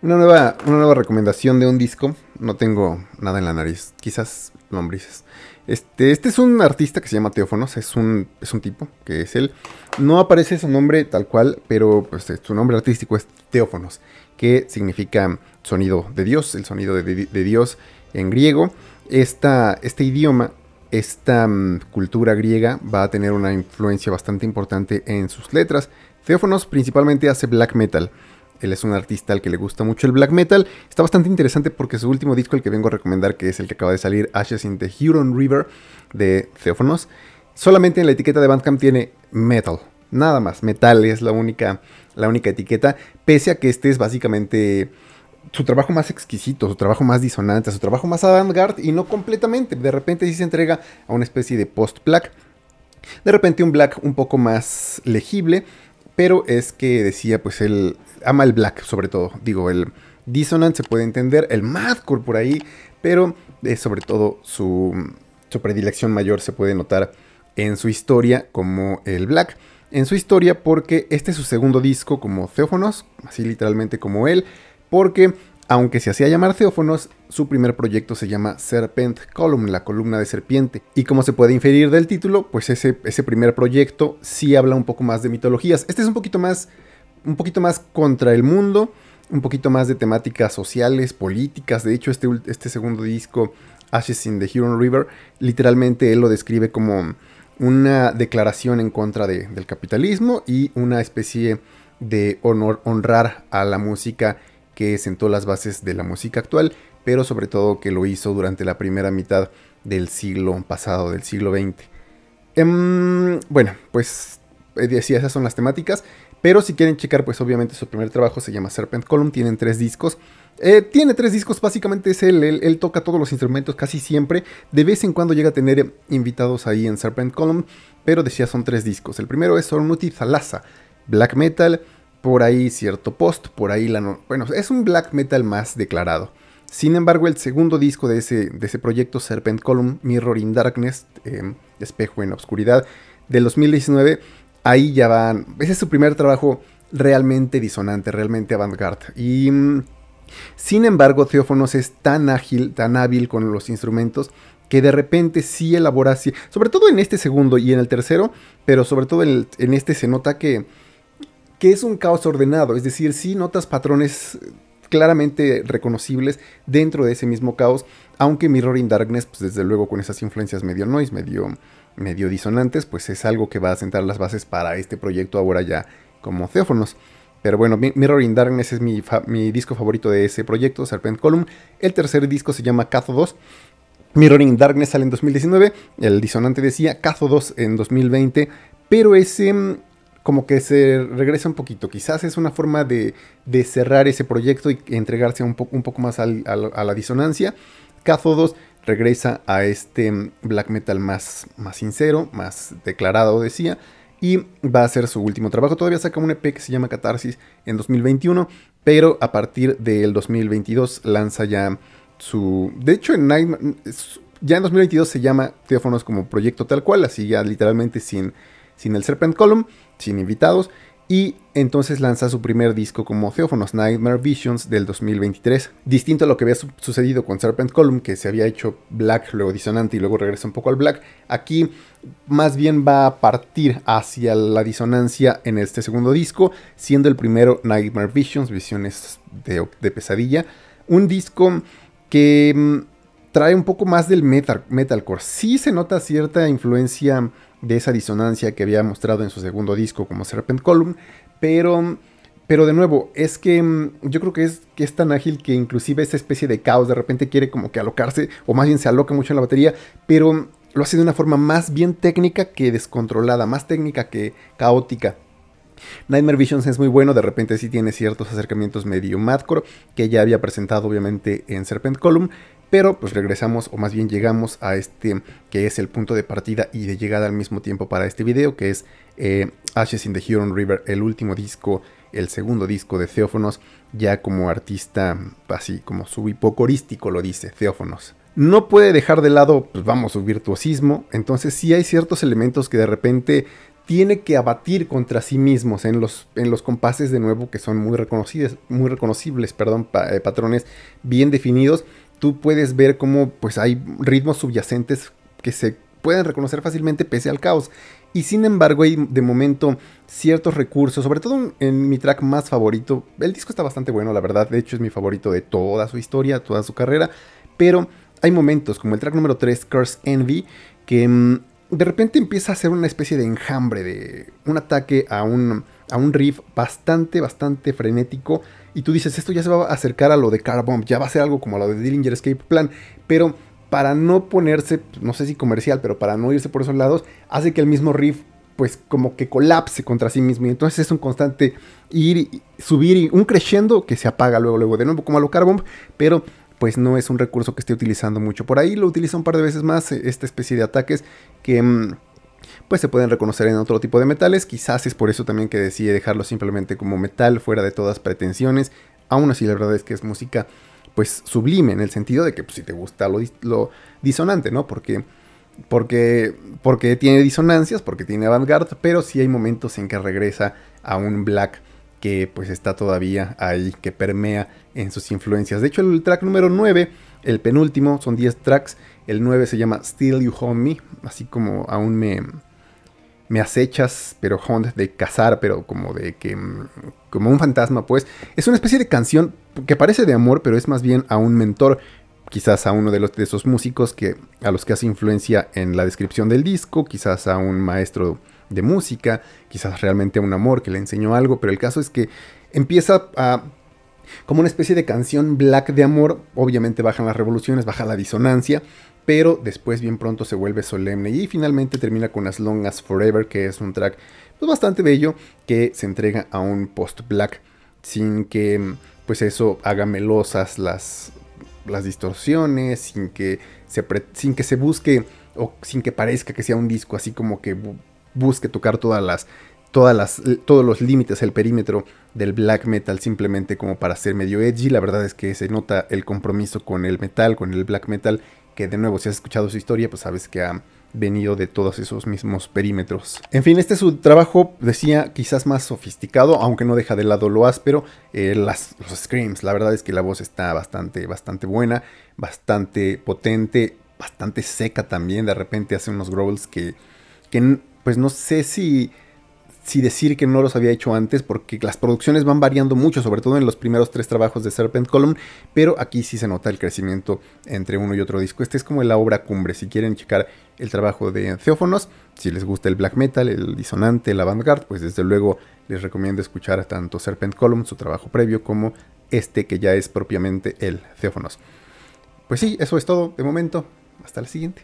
Una nueva, una nueva recomendación de un disco. No tengo nada en la nariz. Quizás lombrices. Este, este es un artista que se llama Teófonos. Es un, es un tipo que es él. No aparece su nombre tal cual, pero pues, eh, su nombre artístico es Teófonos, que significa sonido de Dios, el sonido de, Dios en griego. Esta, este idioma, esta mm, cultura griega va a tener una influencia bastante importante en sus letras. Teófonos principalmente hace black metal. Él es un artista al que le gusta mucho el black metal. Está bastante interesante porque su último disco, el que vengo a recomendar, que es el que acaba de salir, Ashes in the Huron River, de Theophonos. solamente en la etiqueta de Bandcamp tiene metal. Nada más, metal es la única, la única etiqueta, pese a que este es básicamente su trabajo más exquisito, su trabajo más disonante, su trabajo más avant-garde y no completamente. De repente sí se entrega a una especie de post-black, de repente un black un poco más legible, pero es que decía, pues él ama el black sobre todo, digo, el dissonant, se puede entender, el madcore por ahí, pero sobre todo su, su predilección mayor se puede notar en su historia como el black en su historia porque este es su segundo disco como Theófonos. así literalmente como él, porque aunque se hacía llamar Teófonos, su primer proyecto se llama Serpent Column, la columna de serpiente. Y como se puede inferir del título, pues ese, ese primer proyecto sí habla un poco más de mitologías. Este es un poquito más, un poquito más contra el mundo, un poquito más de temáticas sociales, políticas. De hecho, este, este segundo disco, Ashes in the Huron River, literalmente él lo describe como una declaración en contra del capitalismo y una especie de honrar a la música que sentó las bases de la música actual, pero sobre todo que lo hizo durante la primera mitad del siglo pasado, del siglo XX. Em, bueno, pues eh, decía, esas son las temáticas. Pero si quieren checar, pues obviamente su primer trabajo se llama Serpent Column, tienen tres discos. Eh, tiene tres discos, básicamente es él, él, toca todos los instrumentos casi siempre. De vez en cuando llega a tener invitados ahí en Serpent Column, pero decía son tres discos. El primero es Sornuti Thalassa, Black Metal, por ahí cierto post, por ahí la... No, bueno, es un black metal más declarado. Sin embargo, el segundo disco de ese, de ese proyecto, Serpent Column, Mirror in Darkness, em, Espejo en Obscuridad, del 2019, ahí ya van... Ese es su primer trabajo realmente disonante, realmente avant-garde. Y... Mm, sin embargo, Teófonos es tan ágil, tan hábil con los instrumentos que de repente sí elabora, sobre todo en este segundo y en el tercero, pero sobre todo en este se nota que que es un caos ordenado, es decir, si notas patrones eh, claramente reconocibles dentro de ese mismo caos, aunque Mirror in Darkness, pues desde luego con esas influencias medio noise, medio, medio disonantes, pues es algo que va a sentar las bases para este proyecto ahora ya como Ceófonos. Pero bueno, Mirror Darkness es mi, disco favorito de ese proyecto, Serpent Column. El tercer disco se llama Cátodos. Mirror in Darkness sale en 2019, el disonante decía, 2 en 2020, pero ese mm, como que se regresa un poquito. Quizás es una forma de, cerrar ese proyecto y entregarse un, un poco más a la disonancia. Cátodos regresa a este mm, black metal más, más sincero, más declarado, decía. Y va a ser su último trabajo. Todavía saca un EP que se llama Catarsis en 2021. Pero a partir del 2022 lanza ya su... De hecho, en Ya en 2022 se llama Teófonos como proyecto tal cual. Así ya literalmente sin sin el Serpent Column, sin invitados, y entonces lanza su primer disco como Theophonos Nightmare Visions del 2023. Distinto a lo que había sucedido con Serpent Column, que se había hecho black, luego disonante y luego regresa un poco al black, aquí más bien va a partir hacia la disonancia en este segundo disco, siendo el primero Nightmare Visions, visiones de, pesadilla. Un disco que mm, trae un poco más del metal, metalcore. Sí se nota cierta influencia de esa disonancia que había mostrado en su segundo disco como Serpent Column, pero pero de nuevo, es que mm, yo creo que es, que es tan ágil que inclusive esa especie de caos de repente quiere como que alocarse, o más bien se aloca mucho en la batería, pero lo hace de una forma más bien técnica que descontrolada, más técnica que caótica. Nightmare Visions es muy bueno, de repente sí tiene ciertos acercamientos medio madcore que ya había presentado obviamente en Serpent Column, pero pues regresamos, o más bien llegamos a este que es el punto de partida y de llegada al mismo tiempo para este video, que es eh, Ashes in the Huron River, el último disco, el segundo disco de Theófonos, ya como artista así como su hipocorístico lo dice, Theófonos no puede dejar de lado, pues vamos, su virtuosismo. Entonces sí hay ciertos elementos que de repente tiene que abatir contra sí mismos en los, en los compases de nuevo que son muy, reconocidos, muy reconocibles, perdón, eh, patrones bien definidos tú puedes ver cómo pues hay ritmos subyacentes que se pueden reconocer fácilmente pese al caos. Y sin embargo hay de momento ciertos recursos, sobre todo en mi track más favorito. El disco está bastante bueno, la verdad, de hecho es mi favorito de toda su historia, toda su carrera. Pero hay momentos, como el track número 3, Curse Envy, que mm, de repente empieza a ser una especie de enjambre, de un ataque a un a un riff bastante, bastante frenético. Y tú dices, esto ya se va a acercar a lo de Car ya va a ser algo como lo de Dillinger Escape Plan. Pero para no ponerse, pues, no sé si comercial, pero para no irse por esos lados, hace que el mismo riff pues como que colapse contra sí mismo. Y entonces es un constante ir subir y un crescendo que se apaga luego, luego de nuevo, como a lo Carbomb, pero pues no es un recurso que esté utilizando mucho. Por ahí lo utiliza un par de veces más eh, esta especie de ataques que mm, pues se pueden reconocer en otro tipo de metales, quizás es por eso también que decide dejarlo simplemente como metal, fuera de todas pretensiones, aún así la verdad es que es música pues sublime, en el sentido de que pues, si te gusta lo, lo disonante, ¿no? Porque, porque, porque tiene disonancias, porque tiene avant-garde, pero sí hay momentos en que regresa a un black que pues está todavía ahí, que permea en sus influencias. De hecho, el track número 9, el penúltimo, son 10 tracks. El 9 se llama Still You hold Me, así como aún me, me acechas, pero haunt de cazar, pero como de que... Mm, como un fantasma, pues. Es una especie de canción que parece de amor, pero es más bien a un mentor quizás a uno de, los, de esos músicos que, a los que hace influencia en la descripción del disco, quizás a un maestro de música, quizás realmente un amor que le enseñó algo, pero el caso es que empieza a como una especie de canción black de amor, obviamente bajan las revoluciones, baja la disonancia, pero después bien pronto se vuelve solemne y finalmente termina con As Long As Forever, que es un track pues, bastante bello que se entrega a un post-black sin que pues eso haga melosas las, las distorsiones, sin que, sin que se busque o sin que parezca que sea un disco así como que busque tocar todas las, todas las, todos los límites, el perímetro del black metal simplemente como para ser medio edgy. La verdad es que se nota el compromiso con el metal, con el black metal, que de nuevo si has escuchado su historia, pues sabes que ha venido de todos esos mismos perímetros. En fin, este es su trabajo, decía, quizás más sofisticado, aunque no deja de lado lo áspero, eh, las, los screams, la verdad es que la voz está bastante, bastante buena, bastante potente, bastante seca también, de repente hace unos growls que pues no sé si, decir que no los había hecho antes, porque las producciones van variando mucho, sobre todo en los primeros tres trabajos de Serpent Column, pero aquí sí se nota el crecimiento entre uno y otro disco. Este es como la obra cumbre, si quieren checar el trabajo de Theófonos, si les gusta el black metal, el disonante, el avant-garde, pues desde luego les recomiendo escuchar tanto Serpent Column, su trabajo previo, como este que ya es propiamente el Theófonos. Pues sí, eso es todo de momento. Hasta la siguiente.